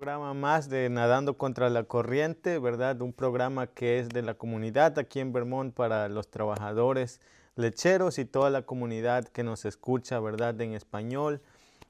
programa más de Nadando contra la Corriente, ¿verdad? Un programa que es de la comunidad aquí en Vermont para los trabajadores lecheros y toda la comunidad que nos escucha, ¿verdad? En español.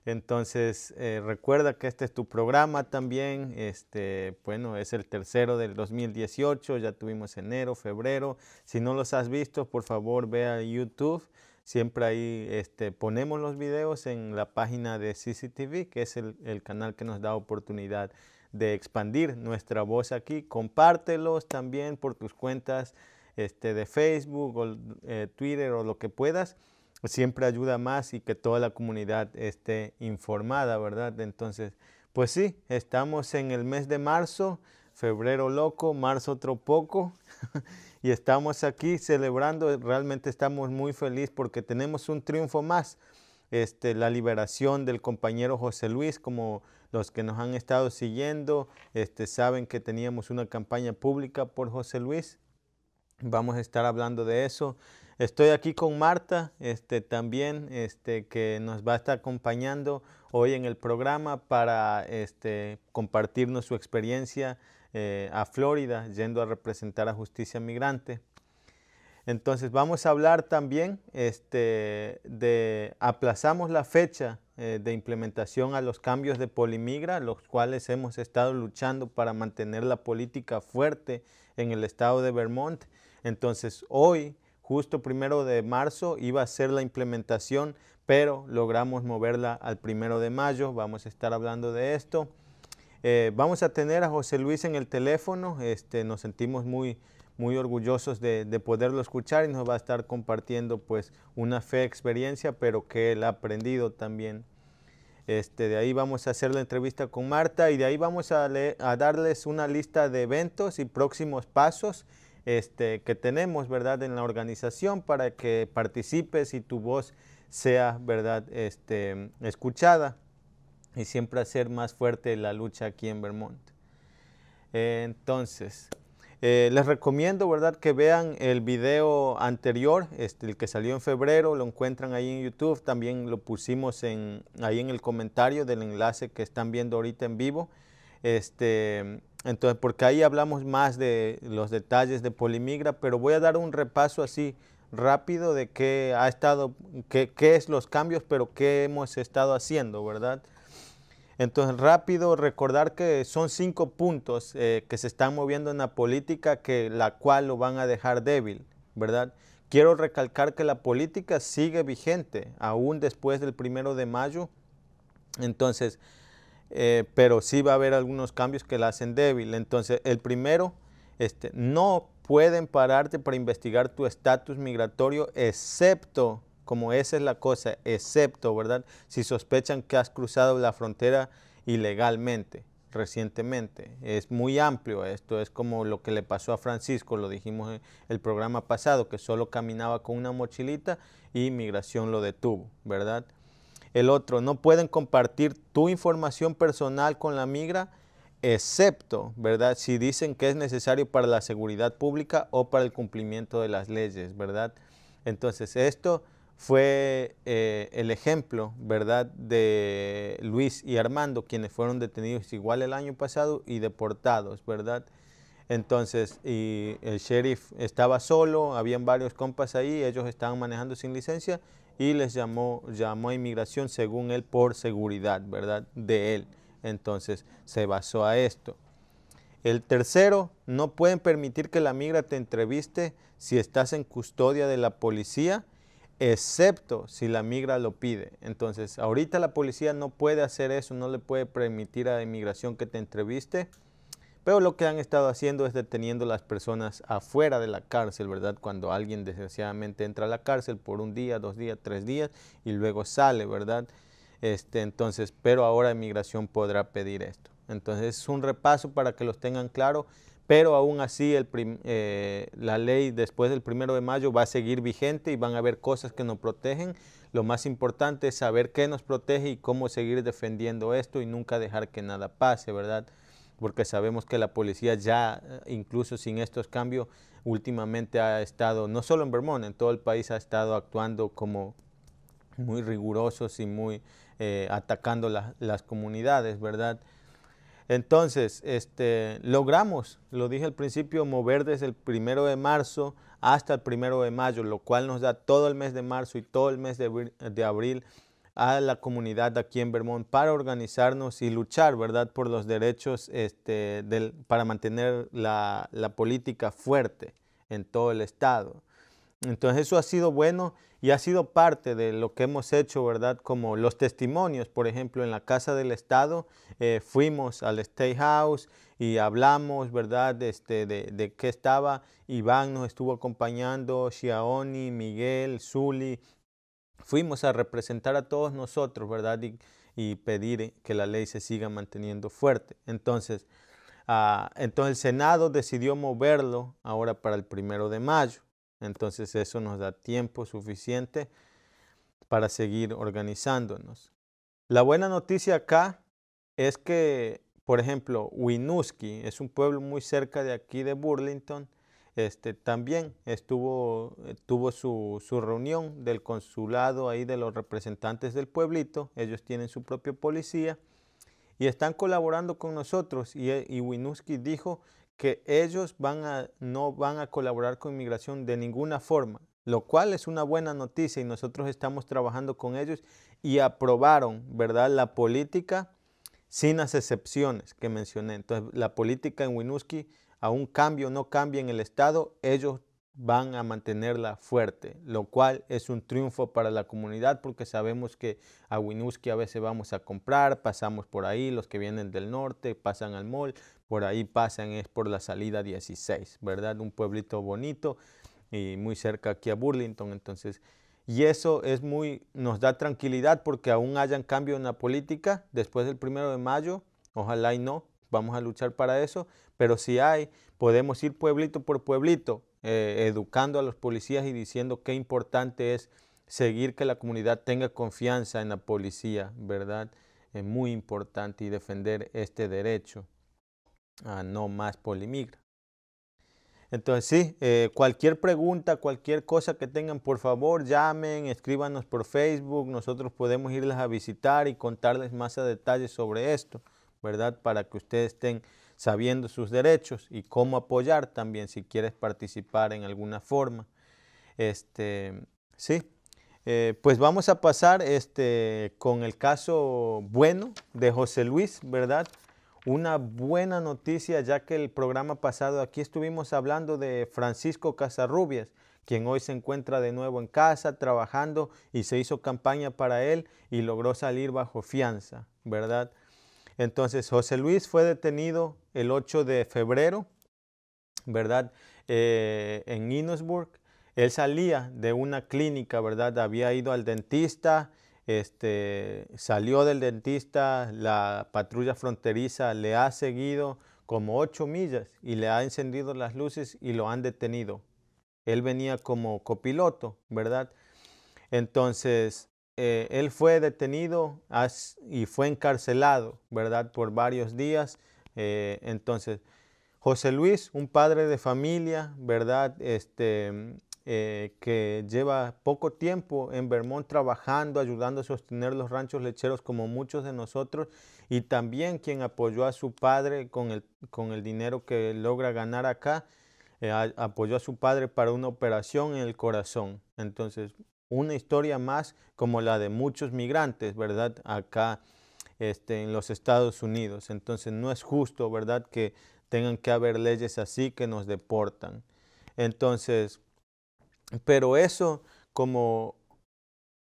Entonces, eh, recuerda que este es tu programa también. Este, bueno, es el tercero del 2018, ya tuvimos enero, febrero. Si no los has visto, por favor, ve a YouTube Siempre ahí este, ponemos los videos en la página de CCTV, que es el, canal que nos da oportunidad de expandir nuestra voz aquí. Compártelos también por tus cuentas este, de Facebook o eh, Twitter o lo que puedas. Siempre ayuda más y que toda la comunidad esté informada, ¿verdad? Entonces, pues sí, estamos en el mes de marzo febrero loco, marzo otro poco. y estamos aquí celebrando, realmente estamos muy felices porque tenemos un triunfo más. Este, la liberación del compañero José Luis, como los que nos han estado siguiendo, este, saben que teníamos una campaña pública por José Luis. Vamos a estar hablando de eso. Estoy aquí con Marta, este, también, este, que nos va a estar acompañando hoy en el programa para este, compartirnos su experiencia eh, a Florida yendo a representar a Justicia Migrante. Entonces vamos a hablar también este, de aplazamos la fecha eh, de implementación a los cambios de polimigra, los cuales hemos estado luchando para mantener la política fuerte en el estado de Vermont. Entonces hoy, justo primero de marzo, iba a ser la implementación, pero logramos moverla al primero de mayo. Vamos a estar hablando de esto. Eh, vamos a tener a José Luis en el teléfono, este, nos sentimos muy, muy orgullosos de, poderlo escuchar y nos va a estar compartiendo pues una fe experiencia, pero que él ha aprendido también. Este, de ahí vamos a hacer la entrevista con Marta y de ahí vamos a, darles una lista de eventos y próximos pasos este, que tenemos ¿verdad? en la organización para que participes y tu voz sea ¿verdad? escuchada y siempre hacer más fuerte la lucha aquí en Vermont. entonces, eh, les recomiendo, ¿verdad?, que vean el video anterior, este, el que salió en febrero, lo encuentran ahí en YouTube, también lo pusimos en, ahí en el comentario del enlace que están viendo ahorita en vivo. Este, entonces, porque ahí hablamos más de los detalles de Polimigra, pero voy a dar un repaso así rápido de qué ha estado, qué es los cambios, pero qué hemos estado haciendo, ¿verdad?, entonces, rápido, recordar que son cinco puntos eh, que se están moviendo en la política que la cual lo van a dejar débil, ¿verdad? Quiero recalcar que la política sigue vigente, aún después del primero de mayo. Entonces, eh, pero sí va a haber algunos cambios que la hacen débil. Entonces, el primero, este, no pueden pararte para investigar tu estatus migratorio, excepto como esa es la cosa, excepto, ¿verdad? Si sospechan que has cruzado la frontera ilegalmente recientemente. Es muy amplio esto, es como lo que le pasó a Francisco, lo dijimos en el programa pasado, que solo caminaba con una mochilita y migración lo detuvo, ¿verdad? El otro, no pueden compartir tu información personal con la migra, excepto, ¿verdad? Si dicen que es necesario para la seguridad pública o para el cumplimiento de las leyes, ¿verdad? Entonces, esto fue eh, el ejemplo, ¿verdad?, de Luis y Armando, quienes fueron detenidos igual el año pasado y deportados, ¿verdad? Entonces, y el sheriff estaba solo, habían varios compas ahí, ellos estaban manejando sin licencia y les llamó, llamó a inmigración según él por seguridad, ¿verdad?, de él. Entonces, se basó a esto. El tercero, no pueden permitir que la migra te entreviste si estás en custodia de la policía excepto si la migra lo pide. Entonces, ahorita la policía no puede hacer eso, no le puede permitir a la inmigración que te entreviste, pero lo que han estado haciendo es deteniendo a las personas afuera de la cárcel, ¿verdad? Cuando alguien desgraciadamente entra a la cárcel por un día, dos días, tres días y luego sale, ¿verdad? Este, entonces, pero ahora inmigración podrá pedir esto. Entonces, es un repaso para que los tengan claro pero aún así eh, la ley después del primero de mayo va a seguir vigente y van a haber cosas que nos protegen. Lo más importante es saber qué nos protege y cómo seguir defendiendo esto y nunca dejar que nada pase, ¿verdad? Porque sabemos que la policía ya, eh, incluso sin estos cambios, últimamente ha estado, no solo en Vermont, en todo el país ha estado actuando como muy rigurosos y muy eh, atacando las comunidades, ¿verdad? Entonces, este, logramos, lo dije al principio, mover desde el primero de marzo hasta el primero de mayo, lo cual nos da todo el mes de marzo y todo el mes de, abril a la comunidad de aquí en Vermont para organizarnos y luchar, ¿verdad?, por los derechos, este, para mantener la política fuerte en todo el estado. Entonces eso ha sido bueno y ha sido parte de lo que hemos hecho, ¿verdad? Como los testimonios, por ejemplo, en la Casa del Estado eh, fuimos al State House y hablamos, ¿verdad? Este, de, qué estaba. Iván nos estuvo acompañando, Xiaoni, Miguel, Zuli. Fuimos a representar a todos nosotros, ¿verdad? Y, pedir que la ley se siga manteniendo fuerte. Entonces, ah, entonces el Senado decidió moverlo ahora para el primero de mayo. Entonces eso nos da tiempo suficiente para seguir organizándonos. La buena noticia acá es que, por ejemplo, Winooski es un pueblo muy cerca de aquí de Burlington. Este, también eh, tuvo su, reunión del consulado ahí de los representantes del pueblito. Ellos tienen su propio policía y están colaborando con nosotros. Y, eh, y Winooski dijo que ellos van a, no van a colaborar con inmigración de ninguna forma, lo cual es una buena noticia y nosotros estamos trabajando con ellos y aprobaron, ¿verdad?, la política sin las excepciones que mencioné. Entonces, la política en Winuski a un cambio o no cambie en el Estado, ellos van a mantenerla fuerte, lo cual es un triunfo para la comunidad porque sabemos que a Winuski a veces vamos a comprar, pasamos por ahí, los que vienen del norte pasan al mall, por ahí pasan es por la salida 16, ¿verdad? Un pueblito bonito y muy cerca aquí a Burlington, entonces... Y eso es muy, nos da tranquilidad porque aún hayan cambio en la política después del primero de mayo, ojalá y no, vamos a luchar para eso, pero si hay, podemos ir pueblito por pueblito eh, educando a los policías y diciendo qué importante es seguir que la comunidad tenga confianza en la policía, ¿verdad? Es muy importante y defender este derecho no más polimigra. Entonces sí, eh, cualquier pregunta, cualquier cosa que tengan, por favor llamen, escríbanos por Facebook, nosotros podemos irles a visitar y contarles más a detalle sobre esto, ¿verdad? Para que ustedes estén sabiendo sus derechos y cómo apoyar también si quieres participar en alguna forma. Este, sí, eh, pues vamos a pasar este, con el caso bueno de José Luis, ¿verdad? una buena noticia, ya que el programa pasado aquí estuvimos hablando de Francisco Casarrubias, quien hoy se encuentra de nuevo en casa trabajando y se hizo campaña para él y logró salir bajo fianza, ¿verdad? Entonces, José Luis fue detenido el 8 de febrero, ¿verdad? Eh, en Innsbruck. Él salía de una clínica, ¿verdad? Había ido al dentista este, salió del dentista, la patrulla fronteriza le ha seguido como ocho millas y le ha encendido las luces y lo han detenido. Él venía como copiloto, ¿verdad? Entonces, eh, él fue detenido y fue encarcelado, ¿verdad? Por varios días. Eh, entonces, José Luis, un padre de familia, ¿verdad? Este, eh, que lleva poco tiempo en Vermont trabajando, ayudando a sostener los ranchos lecheros como muchos de nosotros, y también quien apoyó a su padre con el, con el dinero que logra ganar acá, eh, apoyó a su padre para una operación en el corazón. Entonces, una historia más como la de muchos migrantes, ¿verdad? Acá este, en los Estados Unidos. Entonces, no es justo, ¿verdad? Que tengan que haber leyes así que nos deportan. Entonces, pero eso como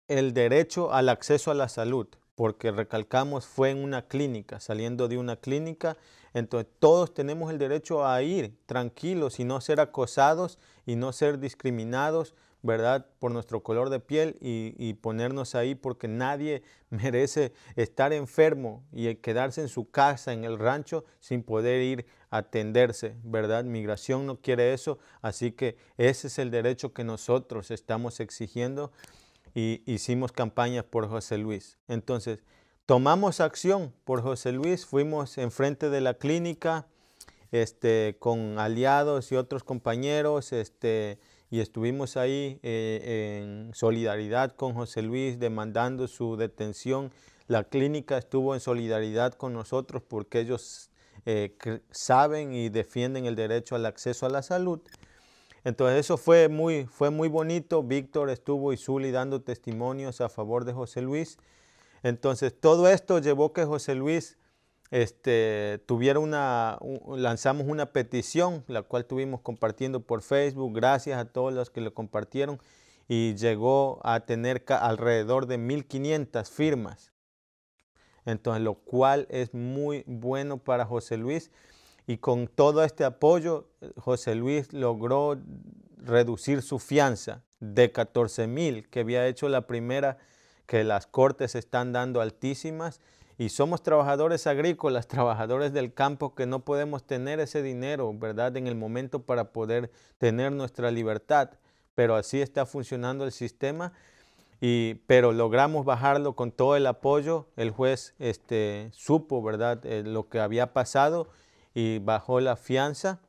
el derecho al acceso a la salud, porque recalcamos fue en una clínica, saliendo de una clínica, entonces todos tenemos el derecho a ir tranquilos y no ser acosados y no ser discriminados ¿verdad? Por nuestro color de piel y, ponernos ahí porque nadie merece estar enfermo y quedarse en su casa, en el rancho, sin poder ir a atenderse, ¿verdad? Migración no quiere eso, así que ese es el derecho que nosotros estamos exigiendo y hicimos campañas por José Luis. Entonces, tomamos acción por José Luis, fuimos enfrente de la clínica, este, con aliados y otros compañeros, este, y estuvimos ahí eh, en solidaridad con José Luis demandando su detención. La clínica estuvo en solidaridad con nosotros porque ellos eh, saben y defienden el derecho al acceso a la salud. Entonces eso fue muy, fue muy bonito. Víctor estuvo y Zuli dando testimonios a favor de José Luis. Entonces todo esto llevó que José Luis este, tuviera una, lanzamos una petición, la cual tuvimos compartiendo por Facebook, gracias a todos los que lo compartieron, y llegó a tener alrededor de 1.500 firmas. Entonces, lo cual es muy bueno para José Luis. Y con todo este apoyo, José Luis logró reducir su fianza de 14,000, que había hecho la primera, que las cortes están dando altísimas, y somos trabajadores agrícolas, trabajadores del campo que no podemos tener ese dinero, ¿verdad? En el momento para poder tener nuestra libertad, pero así está funcionando el sistema. Y, pero logramos bajarlo con todo el apoyo. El juez este, supo, ¿verdad?, eh, lo que había pasado y bajó la fianza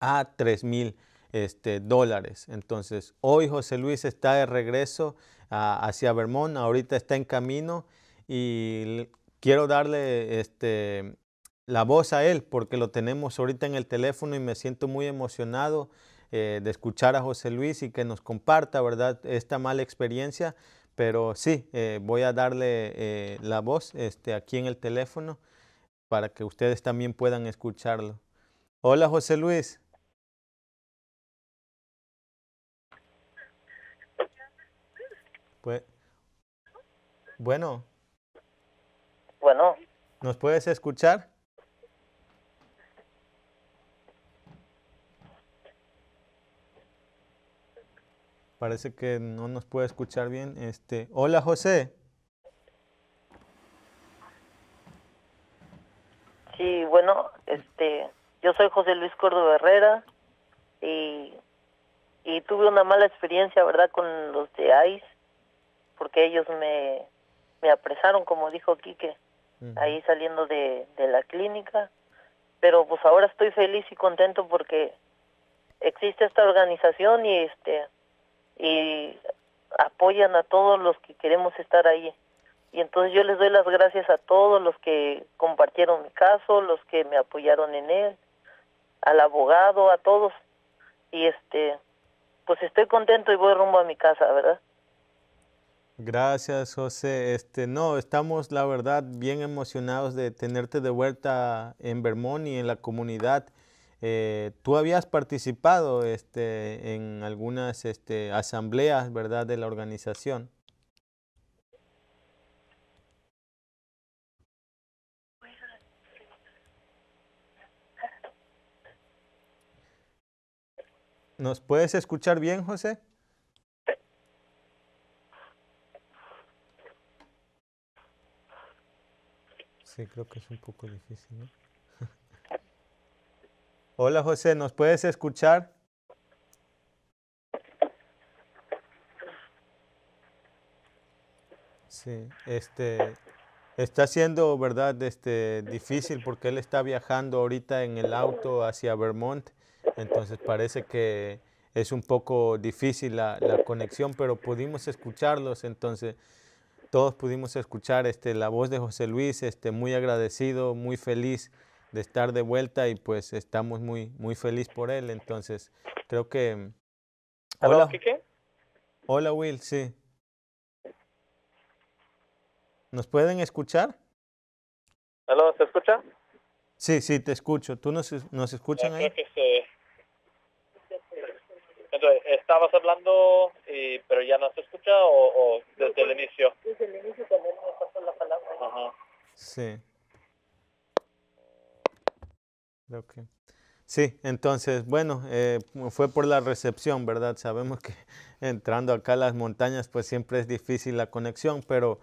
a 3 mil este, dólares. Entonces, hoy José Luis está de regreso ah, hacia Vermont, ahorita está en camino y quiero darle este, la voz a él porque lo tenemos ahorita en el teléfono y me siento muy emocionado eh, de escuchar a José Luis y que nos comparta, ¿verdad?, esta mala experiencia. Pero sí, eh, voy a darle eh, la voz este, aquí en el teléfono para que ustedes también puedan escucharlo. Hola José Luis. bueno. Bueno. ¿Nos puedes escuchar? Parece que no nos puede escuchar bien. Este, hola José. Sí, bueno, este, yo soy José Luis Córdoba Herrera y, y tuve una mala experiencia, ¿verdad?, con los de ICE, porque ellos me, me apresaron, como dijo Quique ahí saliendo de, la clínica. Pero pues ahora estoy feliz y contento porque existe esta organización y este y apoyan a todos los que queremos estar ahí. Y entonces yo les doy las gracias a todos los que compartieron mi caso, los que me apoyaron en él, al abogado, a todos. Y este, pues estoy contento y voy rumbo a mi casa, ¿verdad? Gracias, José. Este, no, estamos, la verdad, bien emocionados de tenerte de vuelta en Vermont y en la comunidad. Eh, tú habías participado este, en algunas este, asambleas, ¿verdad?, de la organización. ¿Nos puedes escuchar bien, José? Sí, creo que es un poco difícil, Hola José, ¿nos puedes escuchar? Sí, este está siendo, ¿verdad? Este difícil porque él está viajando ahorita en el auto hacia Vermont, entonces parece que es un poco difícil la, la conexión, pero pudimos escucharlos, entonces todos pudimos escuchar este, la voz de José Luis, este, muy agradecido, muy feliz de estar de vuelta y pues estamos muy, muy feliz por él. Entonces, creo que... Mm, hola, Quique? Hola Will, sí. ¿Nos pueden escuchar? ¿Aló, se escucha? Sí, sí, te escucho. ¿Tú nos, nos escuchan ah, ahí? sí. ¿estabas hablando, pero ya no se escucha o, desde el inicio? Desde el inicio también me pasó la palabra. Sí. Sí, entonces, bueno, eh, fue por la recepción, ¿verdad? Sabemos que entrando acá a las montañas, pues siempre es difícil la conexión, pero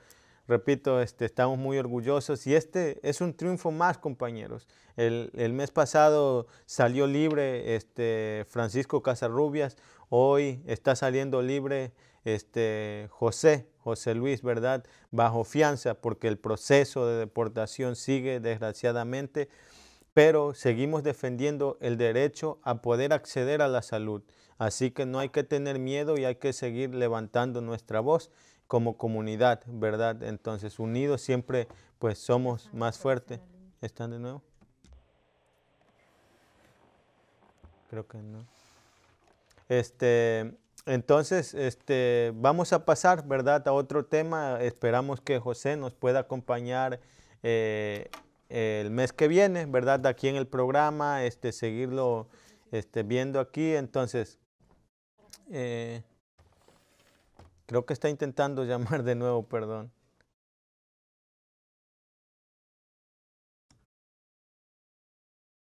repito, este, estamos muy orgullosos y este es un triunfo más, compañeros. El, mes pasado salió libre este, Francisco Casarrubias, hoy está saliendo libre este, José, José Luis, ¿verdad? Bajo fianza, porque el proceso de deportación sigue desgraciadamente, pero seguimos defendiendo el derecho a poder acceder a la salud. Así que no hay que tener miedo y hay que seguir levantando nuestra voz como comunidad, ¿verdad? Entonces, unidos siempre, pues somos más fuertes. ¿Están de nuevo? Creo que no. Este, entonces, este, vamos a pasar, ¿verdad?, a otro tema. Esperamos que José nos pueda acompañar eh, el mes que viene, ¿verdad?, aquí en el programa, este, seguirlo este, viendo aquí. Entonces, eh, creo que está intentando llamar de nuevo, perdón.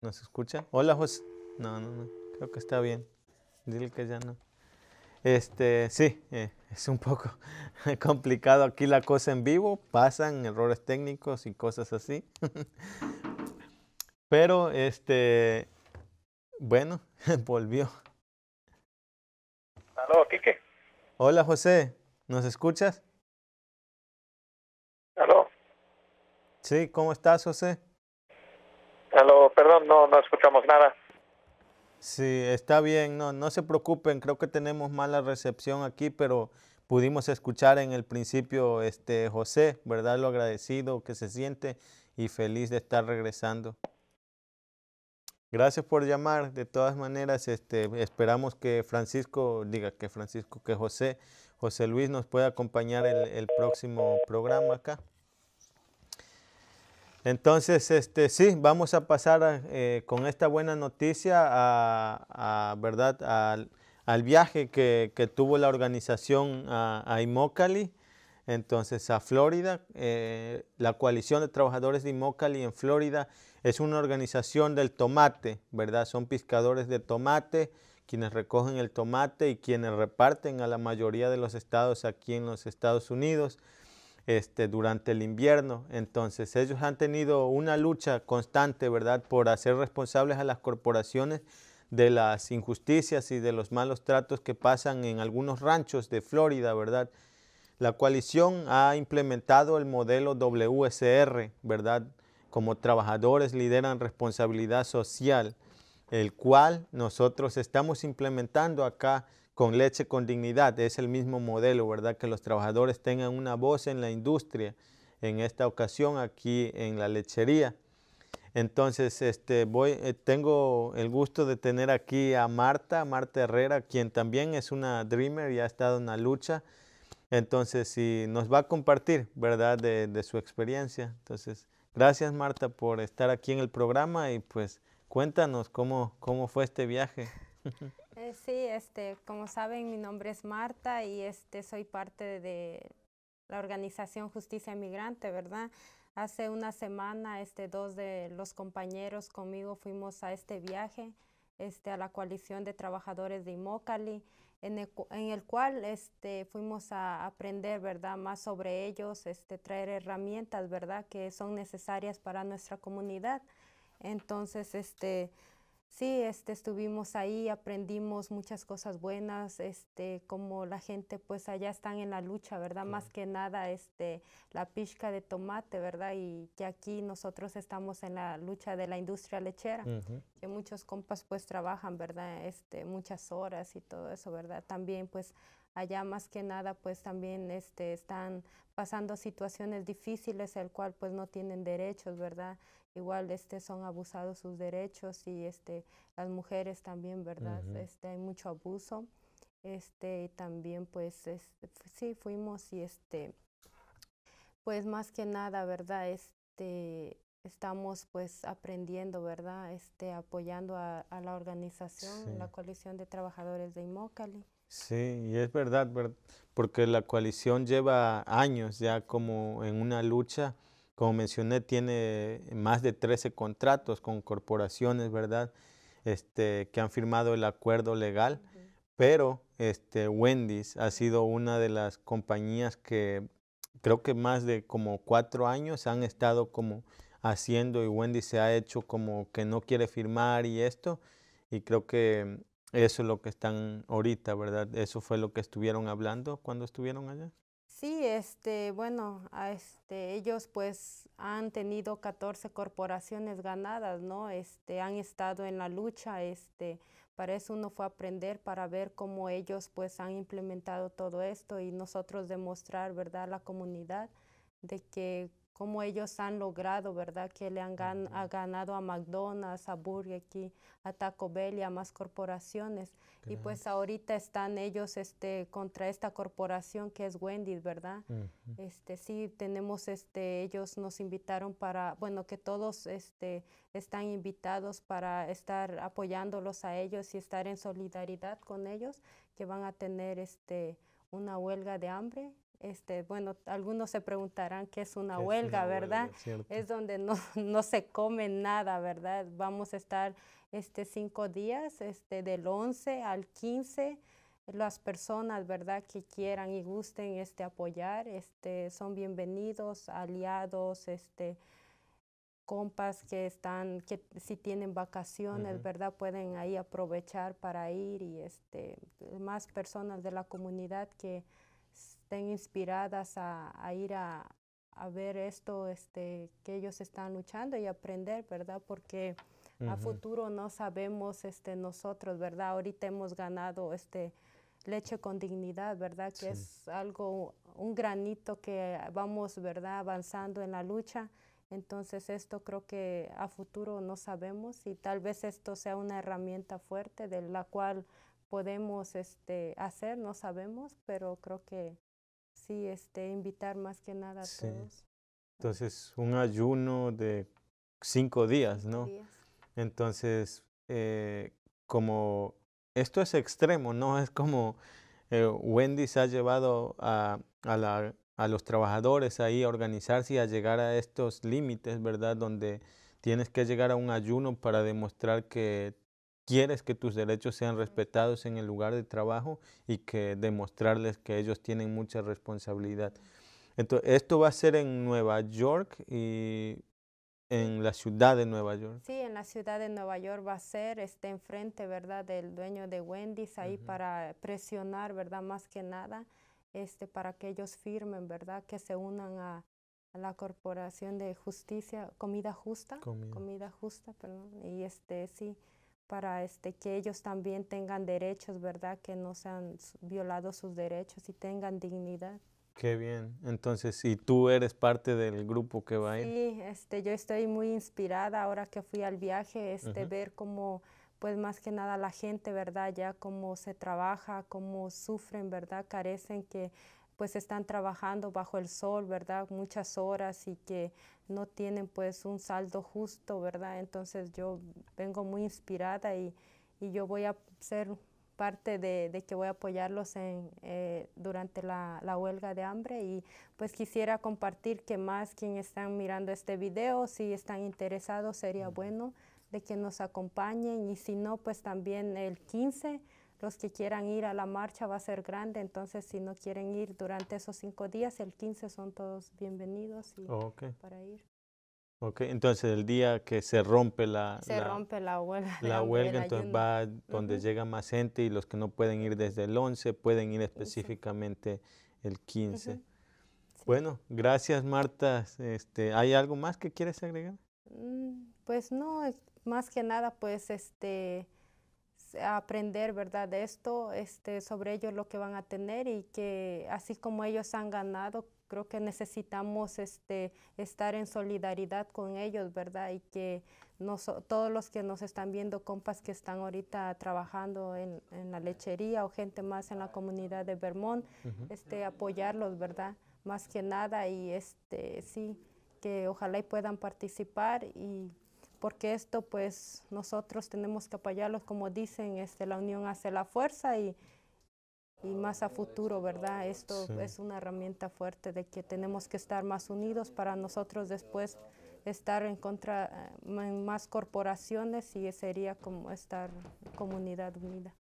¿Nos escucha? Hola, José. No, no, no. Creo que está bien. Dile que ya no. Este, sí, eh, es un poco complicado aquí la cosa en vivo. Pasan errores técnicos y cosas así. Pero, este, bueno, volvió. Hola, José. ¿Nos escuchas? Aló. Sí, ¿cómo estás, José? Aló, perdón, no, no escuchamos nada. Sí, está bien, no, no se preocupen, creo que tenemos mala recepción aquí, pero pudimos escuchar en el principio este José, ¿verdad? Lo agradecido que se siente y feliz de estar regresando. Gracias por llamar. De todas maneras, este, esperamos que Francisco, diga que Francisco, que José, José Luis nos pueda acompañar el, el próximo programa acá. Entonces, este, sí, vamos a pasar eh, con esta buena noticia ¿verdad? Al, viaje que, tuvo la organización a, a Imócali. Entonces, a Florida, eh, la coalición de trabajadores de Immokalee en Florida es una organización del tomate, ¿verdad? Son pescadores de tomate quienes recogen el tomate y quienes reparten a la mayoría de los estados aquí en los Estados Unidos este, durante el invierno. Entonces ellos han tenido una lucha constante, ¿verdad?, por hacer responsables a las corporaciones de las injusticias y de los malos tratos que pasan en algunos ranchos de Florida, ¿verdad? La coalición ha implementado el modelo WSR, ¿verdad? Como trabajadores lideran responsabilidad social, el cual nosotros estamos implementando acá con leche con dignidad. Es el mismo modelo, ¿verdad? Que los trabajadores tengan una voz en la industria, en esta ocasión aquí en la lechería. Entonces, este, voy, eh, tengo el gusto de tener aquí a Marta, Marta Herrera, quien también es una dreamer y ha estado en la lucha entonces, si nos va a compartir, ¿verdad?, de, su experiencia. Entonces, gracias Marta por estar aquí en el programa y pues cuéntanos cómo, fue este viaje. Eh, sí, este, como saben, mi nombre es Marta y este, soy parte de la organización Justicia Migrante, ¿verdad? Hace una semana, este, dos de los compañeros conmigo fuimos a este viaje, este, a la coalición de trabajadores de Imócali en el, cual este, fuimos a aprender ¿verdad? más sobre ellos, este, traer herramientas ¿verdad? que son necesarias para nuestra comunidad. Entonces, este, Sí, este, estuvimos ahí, aprendimos muchas cosas buenas, este, como la gente pues allá están en la lucha, ¿verdad? Más que nada este, la pizca de tomate, ¿verdad? Y que aquí nosotros estamos en la lucha de la industria lechera, que muchos compas pues trabajan, ¿verdad? Este, muchas horas y todo eso, ¿verdad? También pues allá más que nada pues también este, están pasando situaciones difíciles, el cual pues no tienen derechos, ¿verdad? igual este, son abusados sus derechos y este, las mujeres también, ¿verdad? este, hay mucho abuso. Este, también pues sí, fuimos y este, pues más que nada, ¿verdad? Este, estamos pues aprendiendo, ¿verdad? Este, apoyando a, la organización, la coalición de trabajadores de Imócali. Sí, y es verdad, porque la coalición lleva años ya como en una lucha como mencioné, tiene más de 13 contratos con corporaciones, ¿verdad? Este, que han firmado el acuerdo legal, pero este, Wendy's ha sido una de las compañías que creo que más de como cuatro años han estado como haciendo y Wendy se ha hecho como que no quiere firmar y esto, y creo que eso es lo que están ahorita, ¿verdad? Eso fue lo que estuvieron hablando cuando estuvieron allá. Sí, este, bueno, este, ellos pues han tenido 14 corporaciones ganadas, ¿no? Este, han estado en la lucha, este, para eso uno fue a aprender, para ver cómo ellos pues han implementado todo esto y nosotros demostrar, ¿verdad?, a la comunidad de que cómo ellos han logrado, ¿verdad? Que le han ganado a McDonald's, a Burger King, a Taco Bell y a más corporaciones. Y pues ahorita están ellos este, contra esta corporación que es Wendy, ¿verdad? este, sí, tenemos, este, ellos nos invitaron para, bueno, que todos este, están invitados para estar apoyándolos a ellos y estar en solidaridad con ellos, que van a tener este, una huelga de hambre este, bueno, algunos se preguntarán qué es una huelga, ¿verdad? es donde no, se come nada, ¿verdad? Vamos a estar este, cinco días, este, del 11 al 15. Las personas, ¿verdad?, que quieran y gusten este, apoyar, este, son bienvenidos, aliados, este, compas que están, que si tienen vacaciones, ¿verdad? Pueden ahí aprovechar para ir y este, más personas de la comunidad que estén inspiradas a, ir a, ver esto este, que ellos están luchando y aprender, ¿verdad? Porque a futuro no sabemos este, nosotros, ¿verdad? Ahorita hemos ganado este, leche con dignidad, ¿verdad? Que es algo, un granito que vamos, ¿verdad? Avanzando en la lucha. Entonces esto creo que a futuro no sabemos y tal vez esto sea una herramienta fuerte de la cual podemos hacer, no sabemos, pero creo que este, invitar más que nada a todos. Entonces, un ayuno de cinco días, ¿no? Entonces, eh, como esto es extremo, ¿no? Es como eh, Wendy se ha llevado a, a, los trabajadores ahí a organizarse y a llegar a estos límites, ¿verdad? Donde tienes que llegar a un ayuno para demostrar que quieres que tus derechos sean respetados en el lugar de trabajo y que demostrarles que ellos tienen mucha responsabilidad. Entonces, esto va a ser en Nueva York y en la ciudad de Nueva York. Sí, en la ciudad de Nueva York va a ser, este enfrente, ¿verdad?, del dueño de Wendy's ahí para presionar, ¿verdad?, más que nada, este, para que ellos firmen, ¿verdad?, que se unan a, la Corporación de Justicia, Comida Justa, Comida, Comida Justa, perdón, y este, sí, para este, que ellos también tengan derechos, ¿verdad? Que no sean violados sus derechos y tengan dignidad. Qué bien. Entonces, ¿y tú eres parte del grupo que va a ir? Sí, este, yo estoy muy inspirada ahora que fui al viaje, este, ver cómo, pues más que nada la gente, ¿verdad? Ya cómo se trabaja, cómo sufren, ¿verdad? Carecen que pues están trabajando bajo el sol, ¿verdad? Muchas horas y que no tienen pues un saldo justo, ¿verdad? Entonces yo vengo muy inspirada y, yo voy a ser parte de, que voy a apoyarlos eh, durante la, la, huelga de hambre y pues quisiera compartir que más quien están mirando este video, si están interesados, sería bueno de que nos acompañen y si no, pues también el 15 los que quieran ir a la marcha va a ser grande, entonces si no quieren ir durante esos cinco días, el 15 son todos bienvenidos para ir. Ok, entonces el día que se rompe la... Se rompe la huelga. La huelga, entonces va donde llega más gente y los que no pueden ir desde el 11 pueden ir específicamente el 15. Bueno, gracias Marta. Este, ¿Hay algo más que quieres agregar? Mm, pues no, más que nada pues este aprender, ¿verdad? De esto, este, sobre ellos lo que van a tener y que así como ellos han ganado, creo que necesitamos este, estar en solidaridad con ellos, ¿verdad? Y que nos, todos los que nos están viendo, compas que están ahorita trabajando en, la lechería o gente más en la comunidad de Vermont, este, apoyarlos, ¿verdad? Más que nada y este, sí, que ojalá y puedan participar y porque esto pues nosotros tenemos que apoyarlos, como dicen, este, la unión hace la fuerza y, más a futuro, ¿verdad? Esto es una herramienta fuerte de que tenemos que estar más unidos para nosotros después estar en contra eh, en más corporaciones y sería como estar comunidad unida.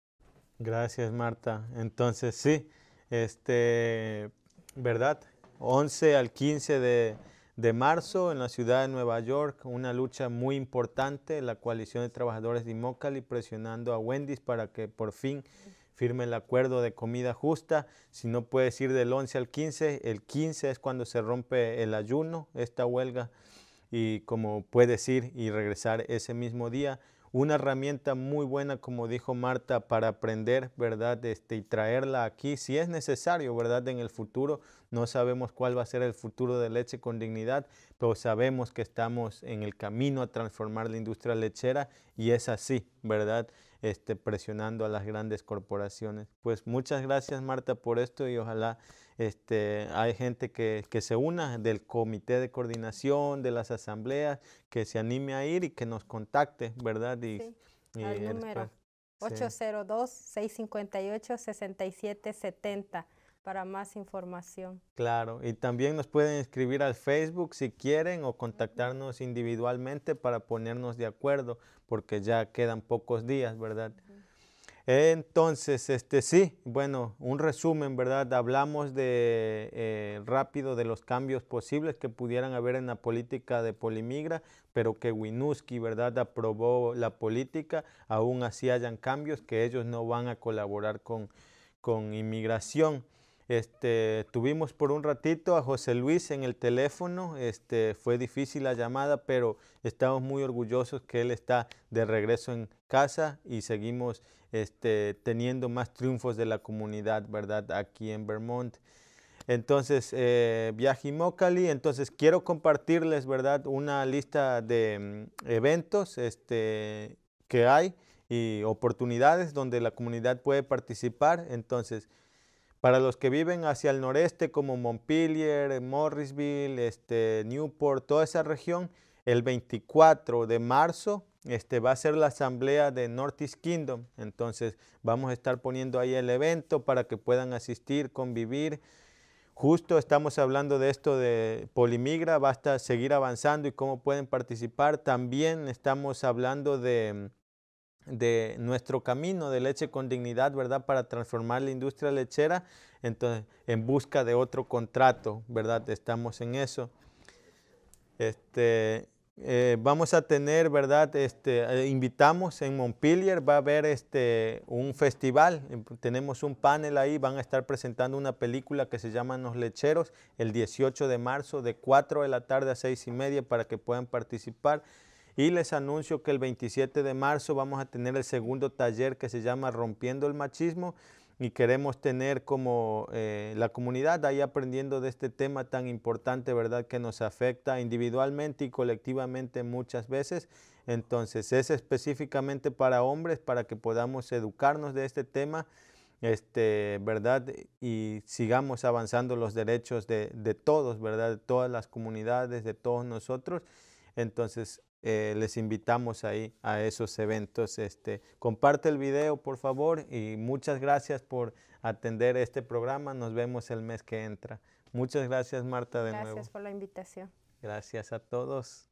Gracias, Marta. Entonces, sí, este, ¿verdad? 11 al 15 de de marzo en la ciudad de Nueva York, una lucha muy importante, la coalición de trabajadores de Immokalee presionando a Wendy's para que por fin firme el acuerdo de comida justa. Si no puedes ir del 11 al 15, el 15 es cuando se rompe el ayuno, esta huelga, y como puedes ir y regresar ese mismo día, una herramienta muy buena, como dijo Marta, para aprender, ¿verdad? Este, y traerla aquí si es necesario, ¿verdad? En el futuro. No sabemos cuál va a ser el futuro de leche con dignidad, pero sabemos que estamos en el camino a transformar la industria lechera y es así, ¿verdad? Este, presionando a las grandes corporaciones. Pues muchas gracias, Marta, por esto y ojalá este, hay gente que, se una del comité de coordinación, de las asambleas, que se anime a ir y que nos contacte, ¿verdad? Y, sí, el número 802-658-6770 para más información. Claro, y también nos pueden escribir al Facebook si quieren o contactarnos individualmente para ponernos de acuerdo, porque ya quedan pocos días, ¿verdad? Entonces, este, sí, bueno, un resumen, ¿verdad? Hablamos de eh, rápido de los cambios posibles que pudieran haber en la política de Polimigra, pero que Winuski ¿verdad?, aprobó la política, aún así hayan cambios, que ellos no van a colaborar con inmigración. Este, tuvimos por un ratito a José Luis en el teléfono, este, fue difícil la llamada, pero estamos muy orgullosos que él está de regreso en casa y seguimos este, teniendo más triunfos de la comunidad, ¿verdad? Aquí en Vermont. Entonces, eh, Viajimocali, entonces quiero compartirles, ¿verdad? Una lista de mm, eventos este, que hay y oportunidades donde la comunidad puede participar. Entonces, para los que viven hacia el noreste, como Montpelier, Morrisville, este, Newport, toda esa región, el 24 de marzo este, va a ser la asamblea de Northeast Kingdom. Entonces vamos a estar poniendo ahí el evento para que puedan asistir, convivir. Justo estamos hablando de esto de Polimigra, basta seguir avanzando y cómo pueden participar. También estamos hablando de de nuestro camino de leche con dignidad, ¿verdad? Para transformar la industria lechera, entonces, en busca de otro contrato, ¿verdad? Estamos en eso. Este, eh, vamos a tener, ¿verdad? Este, eh, invitamos en Montpellier, va a haber este, un festival, tenemos un panel ahí, van a estar presentando una película que se llama Los Lecheros el 18 de marzo de 4 de la tarde a 6 y media para que puedan participar. Y les anuncio que el 27 de marzo vamos a tener el segundo taller que se llama Rompiendo el Machismo y queremos tener como eh, la comunidad ahí aprendiendo de este tema tan importante, ¿verdad? Que nos afecta individualmente y colectivamente muchas veces. Entonces es específicamente para hombres, para que podamos educarnos de este tema, este, ¿verdad? Y sigamos avanzando los derechos de, de todos, ¿verdad? De todas las comunidades, de todos nosotros. Entonces eh, les invitamos ahí a esos eventos. Este, comparte el video, por favor, y muchas gracias por atender este programa. Nos vemos el mes que entra. Muchas gracias, Marta, de nuevo. Gracias por la invitación. Gracias a todos.